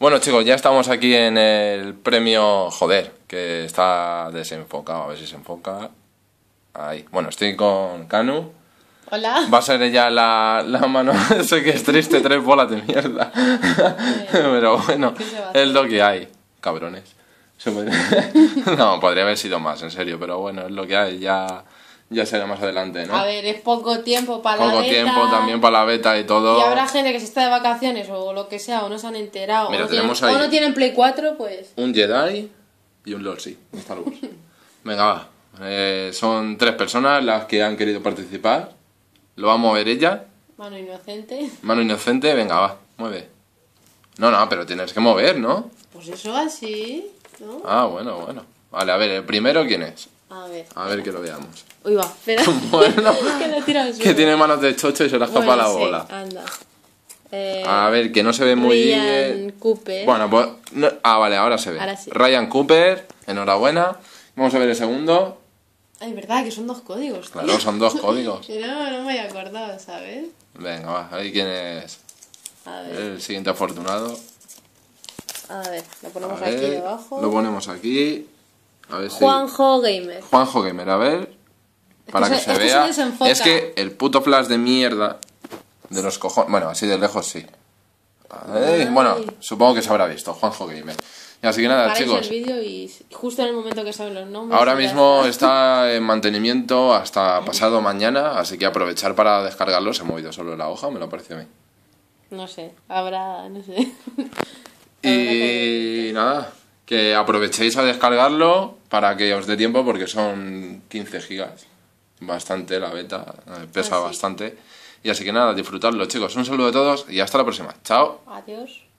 Bueno chicos, ya estamos aquí en el premio Joder, que está desenfocado, a ver si se enfoca. Ahí. Bueno, estoy con Canu. Hola. Va a ser ella la, la mano. sé que es triste, tres bolas de mierda. Pero bueno, es lo que hay, cabrones. no, podría haber sido más, en serio, pero bueno, es lo que hay. Ya ya será más adelante, ¿no? A ver, es poco tiempo para la beta. Poco tiempo también para la beta y todo. Y habrá gente que se está de vacaciones o lo que sea, o no se han enterado. o, no tenemos tienen, ahí Play 4, pues. Un Jedi y un LOL sí, Venga, va. Eh, son tres personas las que han querido participar. Lo va a mover ella. Mano inocente. Mano inocente, venga, va, mueve. No, no, pero tienes que mover, ¿no? Pues eso así, Ah, bueno, bueno. Vale, a ver, el primero, ¿quién es? A ver. A ver que lo veamos. Uy, va, espera. que, tiene manos de chocho y se las escapa la bola. a eh, ver, que no se ve muy bien. Ryan Cooper. Bueno, pues. ah, vale, ahora se ve. Ahora sí. Ryan Cooper, enhorabuena. Vamos a ver el segundo. Es verdad que son dos códigos. Claro, son dos códigos. no, no me había acordado, ¿sabes? Venga, va, ver quién es. A ver. El siguiente afortunado. A ver, lo ponemos aquí debajo. Lo ponemos aquí. Juanjo Gamer. Juanjo Gamer, a ver. Para que, se, este vea. es que el puto flash de mierda de los cojones. Bueno, así de lejos sí. bueno, supongo que se habrá visto. Juanjo Gamer. Así que nada, chicos. justo en el momento que saben los nombres. Ahora mismo está en mantenimiento hasta pasado mañana, así que aprovechar para descargarlo. Se ha movido solo la hoja, me lo parece a mí. No sé, habrá, no sé. y nada, que aprovechéis a descargarlo para que os dé tiempo porque son 15 gigas. Bastante la beta, eh, pesa ah, bastante. Y así que nada, disfrutadlo chicos. Un saludo a todos y hasta la próxima. Chao. Adiós.